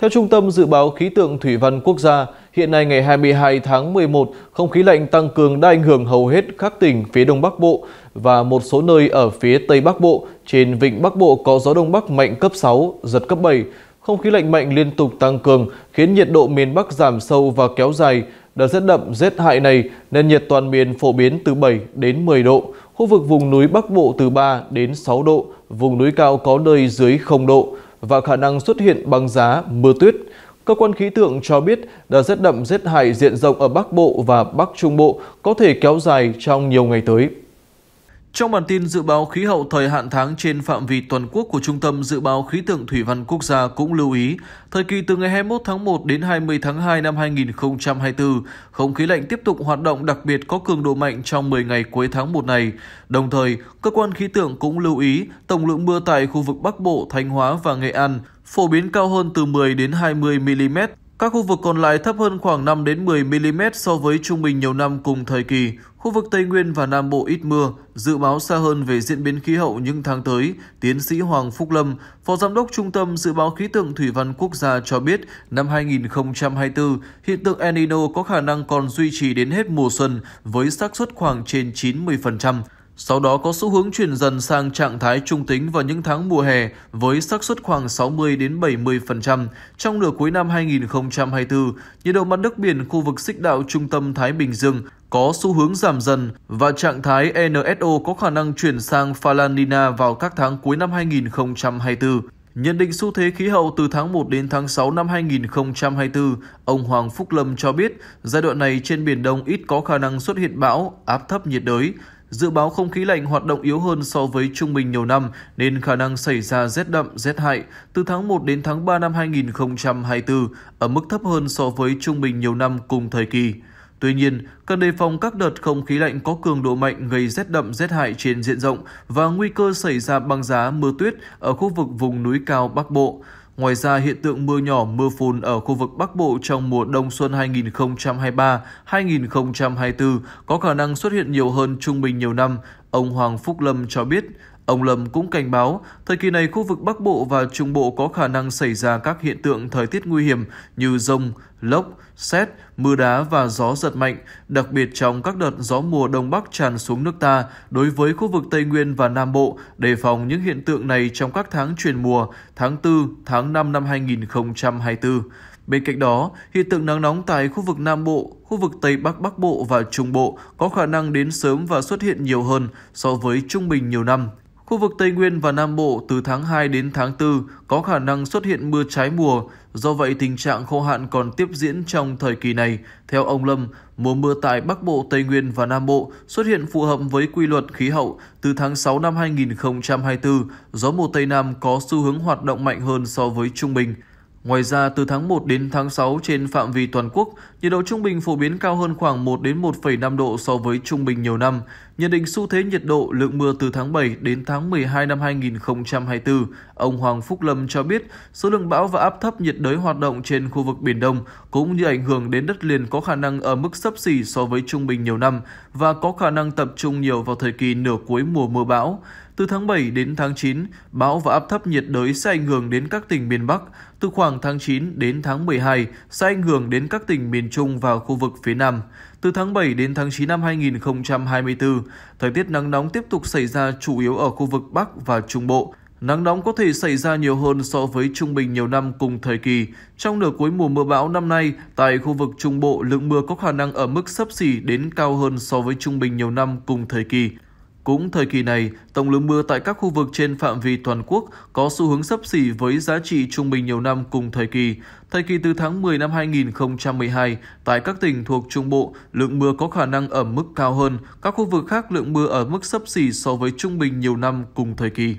Theo Trung tâm Dự báo Khí tượng Thủy văn Quốc gia, hiện nay ngày 22 tháng 11, không khí lạnh tăng cường đã ảnh hưởng hầu hết các tỉnh phía Đông Bắc Bộ và một số nơi ở phía Tây Bắc Bộ. Trên vịnh Bắc Bộ có gió Đông Bắc mạnh cấp 6, giật cấp 7. Không khí lạnh mạnh liên tục tăng cường khiến nhiệt độ miền Bắc giảm sâu và kéo dài. Đợt rét đậm, rét hại này nên nhiệt toàn miền phổ biến từ 7 đến 10 độ. Khu vực vùng núi Bắc Bộ từ 3 đến 6 độ, vùng núi cao có nơi dưới 0 độ và khả năng xuất hiện băng giá, mưa tuyết. Cơ quan khí tượng cho biết đợt rét đậm rét hại diện rộng ở Bắc Bộ và Bắc Trung Bộ có thể kéo dài trong nhiều ngày tới. Trong bản tin dự báo khí hậu thời hạn tháng trên phạm vi toàn quốc của Trung tâm Dự báo Khí tượng Thủy văn Quốc gia cũng lưu ý, thời kỳ từ ngày 21 tháng 1 đến 20 tháng 2 năm 2024, không khí lạnh tiếp tục hoạt động đặc biệt có cường độ mạnh trong 10 ngày cuối tháng 1 này. Đồng thời, cơ quan khí tượng cũng lưu ý tổng lượng mưa tại khu vực Bắc Bộ, Thanh Hóa và Nghệ An phổ biến cao hơn từ 10 đến 20 mm các khu vực còn lại thấp hơn khoảng 5 đến 10 mm so với trung bình nhiều năm cùng thời kỳ. Khu vực Tây Nguyên và Nam Bộ ít mưa, dự báo xa hơn về diễn biến khí hậu những tháng tới, tiến sĩ Hoàng Phúc Lâm, Phó Giám đốc Trung tâm Dự báo Khí tượng Thủy văn Quốc gia cho biết, năm 2024, hiện tượng El Nino có khả năng còn duy trì đến hết mùa xuân với xác suất khoảng trên 90%. Sau đó có xu hướng chuyển dần sang trạng thái trung tính vào những tháng mùa hè với xác suất khoảng 60 đến 70%. Trong nửa cuối năm 2024, nhiệt độ mặt nước biển khu vực xích đạo trung tâm Thái Bình Dương có xu hướng giảm dần và trạng thái NSO có khả năng chuyển sang Falanina vào các tháng cuối năm 2024. Nhận định xu thế khí hậu từ tháng 1 đến tháng 6 năm 2024, ông Hoàng Phúc Lâm cho biết giai đoạn này trên Biển Đông ít có khả năng xuất hiện bão, áp thấp nhiệt đới. Dự báo không khí lạnh hoạt động yếu hơn so với trung bình nhiều năm nên khả năng xảy ra rét đậm, rét hại từ tháng 1 đến tháng 3 năm 2024 ở mức thấp hơn so với trung bình nhiều năm cùng thời kỳ. Tuy nhiên, cần đề phòng các đợt không khí lạnh có cường độ mạnh gây rét đậm rét hại trên diện rộng và nguy cơ xảy ra băng giá mưa tuyết ở khu vực vùng núi cao Bắc Bộ. Ngoài ra, hiện tượng mưa nhỏ, mưa phùn ở khu vực Bắc Bộ trong mùa đông xuân 2023-2024 có khả năng xuất hiện nhiều hơn trung bình nhiều năm, ông Hoàng Phúc Lâm cho biết. Ông Lâm cũng cảnh báo, thời kỳ này khu vực Bắc Bộ và Trung Bộ có khả năng xảy ra các hiện tượng thời tiết nguy hiểm như rông, lốc, xét, mưa đá và gió giật mạnh, đặc biệt trong các đợt gió mùa Đông Bắc tràn xuống nước ta đối với khu vực Tây Nguyên và Nam Bộ, đề phòng những hiện tượng này trong các tháng chuyển mùa, tháng 4, tháng 5 năm 2024. Bên cạnh đó, hiện tượng nắng nóng tại khu vực Nam Bộ, khu vực Tây Bắc Bắc Bộ và Trung Bộ có khả năng đến sớm và xuất hiện nhiều hơn so với trung bình nhiều năm. Khu vực Tây Nguyên và Nam Bộ từ tháng 2 đến tháng 4 có khả năng xuất hiện mưa trái mùa, do vậy tình trạng khô hạn còn tiếp diễn trong thời kỳ này. Theo ông Lâm, mùa mưa tại Bắc Bộ, Tây Nguyên và Nam Bộ xuất hiện phù hợp với quy luật khí hậu. Từ tháng 6 năm 2024, gió mùa Tây Nam có xu hướng hoạt động mạnh hơn so với trung bình. Ngoài ra, từ tháng 1 đến tháng 6 trên phạm vi toàn quốc, nhiệt độ trung bình phổ biến cao hơn khoảng 1 đến 1,5 độ so với trung bình nhiều năm. Nhận định xu thế nhiệt độ lượng mưa từ tháng 7 đến tháng 12 năm 2024, ông Hoàng Phúc Lâm cho biết số lượng bão và áp thấp nhiệt đới hoạt động trên khu vực Biển Đông cũng như ảnh hưởng đến đất liền có khả năng ở mức sấp xỉ so với trung bình nhiều năm và có khả năng tập trung nhiều vào thời kỳ nửa cuối mùa mưa bão. Từ tháng 7 đến tháng 9, bão và áp thấp nhiệt đới sẽ ảnh hưởng đến các tỉnh miền Bắc. Từ khoảng tháng 9 đến tháng 12 sẽ ảnh hưởng đến các tỉnh miền Trung và khu vực phía Nam. Từ tháng 7 đến tháng 9 năm 2024, thời tiết nắng nóng tiếp tục xảy ra chủ yếu ở khu vực Bắc và Trung Bộ. Nắng nóng có thể xảy ra nhiều hơn so với trung bình nhiều năm cùng thời kỳ. Trong nửa cuối mùa mưa bão năm nay, tại khu vực Trung Bộ, lượng mưa có khả năng ở mức sấp xỉ đến cao hơn so với trung bình nhiều năm cùng thời kỳ. Cũng thời kỳ này, tổng lượng mưa tại các khu vực trên phạm vi toàn quốc có xu hướng sấp xỉ với giá trị trung bình nhiều năm cùng thời kỳ. Thời kỳ từ tháng 10 năm 2012, tại các tỉnh thuộc Trung Bộ, lượng mưa có khả năng ở mức cao hơn, các khu vực khác lượng mưa ở mức sấp xỉ so với trung bình nhiều năm cùng thời kỳ.